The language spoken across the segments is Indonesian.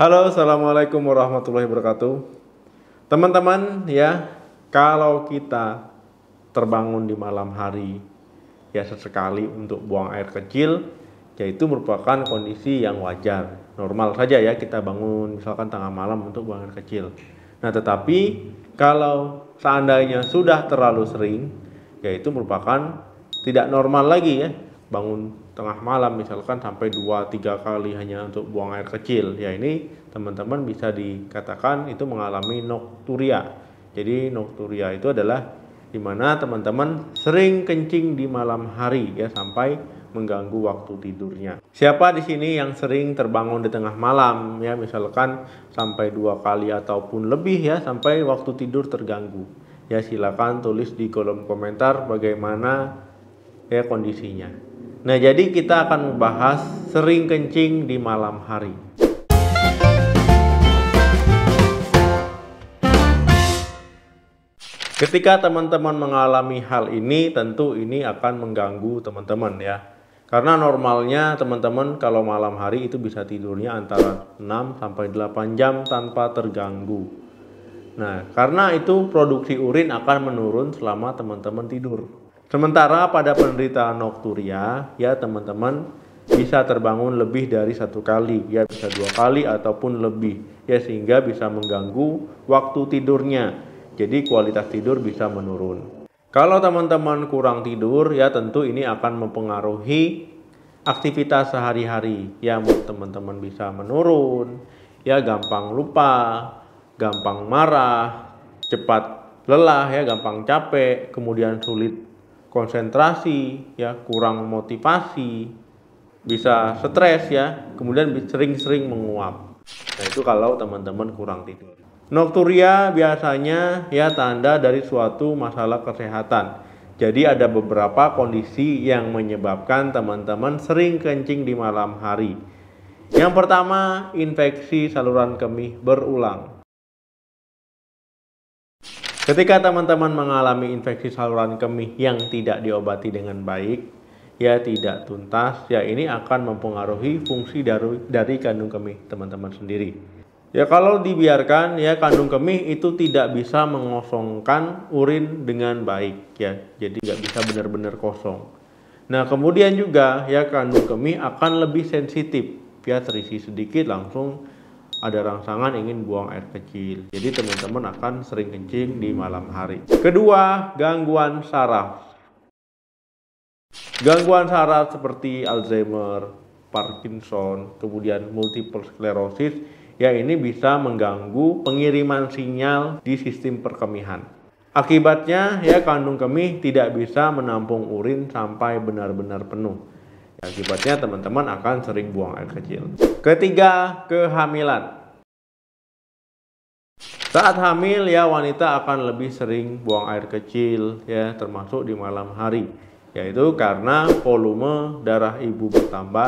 Halo, assalamualaikum warahmatullahi wabarakatuh. Teman-teman, ya, kalau kita terbangun di malam hari, ya, sesekali untuk buang air kecil, yaitu merupakan kondisi yang wajar, normal saja, ya, kita bangun, misalkan tengah malam untuk buang air kecil. Nah, tetapi kalau seandainya sudah terlalu sering, yaitu merupakan tidak normal lagi, ya, bangun tengah malam misalkan sampai dua tiga kali hanya untuk buang air kecil ya ini teman-teman bisa dikatakan itu mengalami nokturia jadi nokturia itu adalah dimana teman-teman sering kencing di malam hari ya sampai mengganggu waktu tidurnya siapa di sini yang sering terbangun di tengah malam ya misalkan sampai dua kali ataupun lebih ya sampai waktu tidur terganggu ya silakan tulis di kolom komentar bagaimana ya kondisinya Nah, jadi kita akan membahas sering kencing di malam hari. Ketika teman-teman mengalami hal ini, tentu ini akan mengganggu teman-teman ya. Karena normalnya teman-teman kalau malam hari itu bisa tidurnya antara 6 sampai 8 jam tanpa terganggu. Nah, karena itu produksi urin akan menurun selama teman-teman tidur. Sementara pada penderita nokturia, ya teman-teman bisa terbangun lebih dari satu kali, ya bisa dua kali ataupun lebih, ya sehingga bisa mengganggu waktu tidurnya. Jadi kualitas tidur bisa menurun. Kalau teman-teman kurang tidur, ya tentu ini akan mempengaruhi aktivitas sehari-hari. Ya teman-teman bisa menurun, ya gampang lupa, gampang marah, cepat lelah ya, gampang capek, kemudian sulit konsentrasi ya, kurang motivasi, bisa stres ya, kemudian sering-sering menguap. Nah, itu kalau teman-teman kurang tidur. Nokturia biasanya ya tanda dari suatu masalah kesehatan. Jadi ada beberapa kondisi yang menyebabkan teman-teman sering kencing di malam hari. Yang pertama, infeksi saluran kemih berulang. Ketika teman-teman mengalami infeksi saluran kemih yang tidak diobati dengan baik, ya tidak tuntas, ya ini akan mempengaruhi fungsi dari, dari kandung kemih teman-teman sendiri. Ya kalau dibiarkan ya kandung kemih itu tidak bisa mengosongkan urin dengan baik ya, jadi nggak bisa benar-benar kosong. Nah kemudian juga ya kandung kemih akan lebih sensitif ya terisi sedikit langsung ada rangsangan ingin buang air kecil. Jadi teman-teman akan sering kencing di malam hari. Kedua, gangguan saraf. Gangguan saraf seperti Alzheimer, Parkinson, kemudian multiple sclerosis, ya ini bisa mengganggu pengiriman sinyal di sistem perkemihan. Akibatnya ya kandung kemih tidak bisa menampung urin sampai benar-benar penuh. Akibatnya teman-teman akan sering buang air kecil. Ketiga, kehamilan. Saat hamil ya wanita akan lebih sering buang air kecil ya termasuk di malam hari yaitu karena volume darah ibu bertambah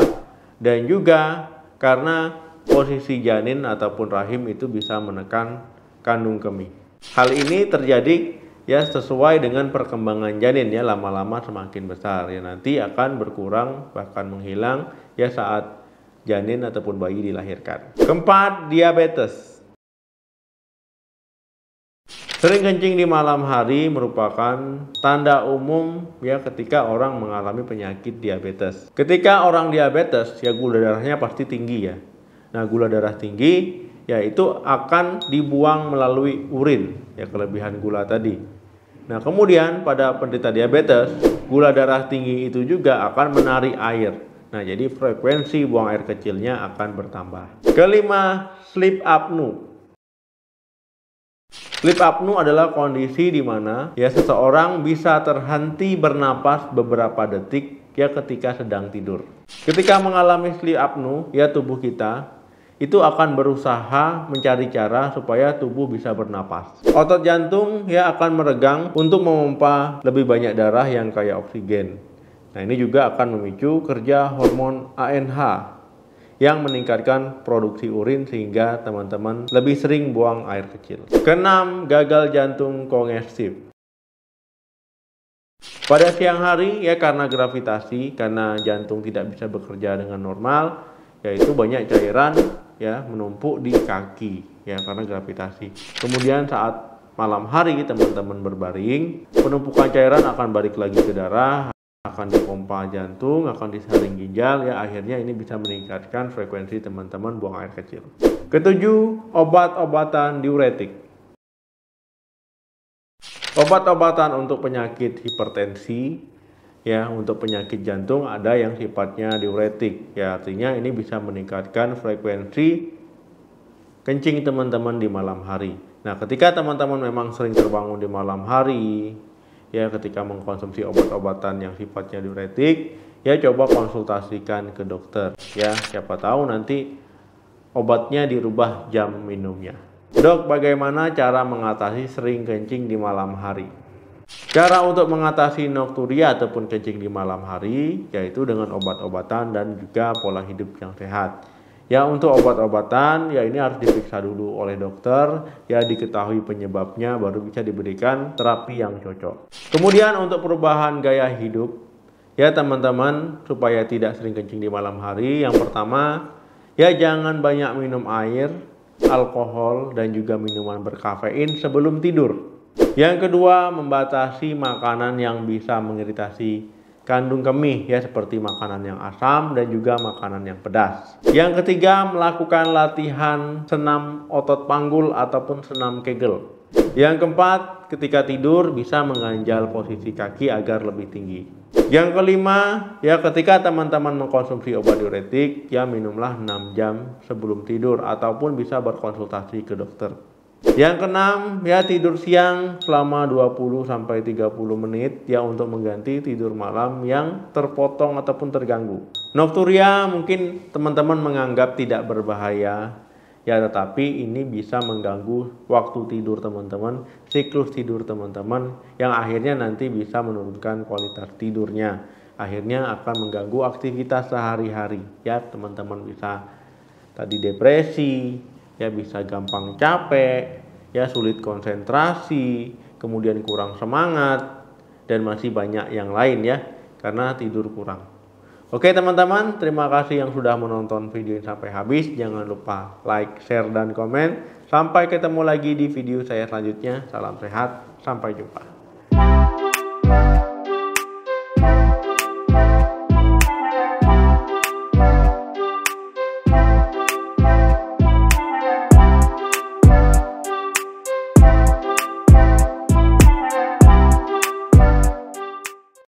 dan juga karena posisi janin ataupun rahim itu bisa menekan kandung kemih. Hal ini terjadi ya sesuai dengan perkembangan janin ya lama-lama semakin besar ya nanti akan berkurang bahkan menghilang ya saat janin ataupun bayi dilahirkan. Keempat, diabetes. Sering kencing di malam hari merupakan tanda umum ya ketika orang mengalami penyakit diabetes. Ketika orang diabetes ya gula darahnya pasti tinggi ya. Nah, gula darah tinggi yaitu akan dibuang melalui urin, ya kelebihan gula tadi. Nah, kemudian pada penderita diabetes, gula darah tinggi itu juga akan menarik air. Nah, jadi frekuensi buang air kecilnya akan bertambah. Kelima, sleep apnea. Sleep apnea adalah kondisi di mana ya seseorang bisa terhenti bernapas beberapa detik ya ketika sedang tidur. Ketika mengalami sleep apnea, ya tubuh kita itu akan berusaha mencari cara supaya tubuh bisa bernapas. Otot jantung ya akan meregang untuk memompa lebih banyak darah yang kaya oksigen. Nah, ini juga akan memicu kerja hormon ANH yang meningkatkan produksi urin sehingga teman-teman lebih sering buang air kecil. Keenam, gagal jantung kongestif. Pada siang hari ya karena gravitasi, karena jantung tidak bisa bekerja dengan normal, yaitu banyak cairan ya menumpuk di kaki ya karena gravitasi. Kemudian saat malam hari teman-teman berbaring, penumpukan cairan akan balik lagi ke darah, akan dipompa jantung, akan disaring ginjal ya akhirnya ini bisa meningkatkan frekuensi teman-teman buang air kecil. Ketujuh, obat-obatan diuretik. Obat-obatan untuk penyakit hipertensi, ya untuk penyakit jantung ada yang sifatnya diuretik ya artinya ini bisa meningkatkan frekuensi kencing teman-teman di malam hari. Nah, ketika teman-teman memang sering terbangun di malam hari, ya ketika mengkonsumsi obat-obatan yang sifatnya diuretik, ya coba konsultasikan ke dokter ya, siapa tahu nanti obatnya dirubah jam minumnya. Dok, bagaimana cara mengatasi sering kencing di malam hari? Cara untuk mengatasi nokturia ataupun kencing di malam hari yaitu dengan obat-obatan dan juga pola hidup yang sehat. Ya untuk obat-obatan ya ini harus diperiksa dulu oleh dokter ya diketahui penyebabnya baru bisa diberikan terapi yang cocok. Kemudian untuk perubahan gaya hidup ya teman-teman supaya tidak sering kencing di malam hari yang pertama ya jangan banyak minum air, alkohol dan juga minuman berkafein sebelum tidur. Yang kedua, membatasi makanan yang bisa mengiritasi kandung kemih ya seperti makanan yang asam dan juga makanan yang pedas. Yang ketiga, melakukan latihan senam otot panggul ataupun senam kegel. Yang keempat, ketika tidur bisa mengganjal posisi kaki agar lebih tinggi. Yang kelima, ya ketika teman-teman mengkonsumsi obat diuretik, ya minumlah 6 jam sebelum tidur ataupun bisa berkonsultasi ke dokter. Yang keenam, ya tidur siang selama 20 sampai 30 menit ya untuk mengganti tidur malam yang terpotong ataupun terganggu. Nocturia mungkin teman-teman menganggap tidak berbahaya ya tetapi ini bisa mengganggu waktu tidur teman-teman, siklus tidur teman-teman yang akhirnya nanti bisa menurunkan kualitas tidurnya. Akhirnya akan mengganggu aktivitas sehari-hari. Ya, teman-teman bisa tadi depresi, ya bisa gampang capek, ya sulit konsentrasi, kemudian kurang semangat dan masih banyak yang lain ya karena tidur kurang. Oke teman-teman, terima kasih yang sudah menonton video ini sampai habis. Jangan lupa like, share, dan komen. Sampai ketemu lagi di video saya selanjutnya. Salam sehat, sampai jumpa.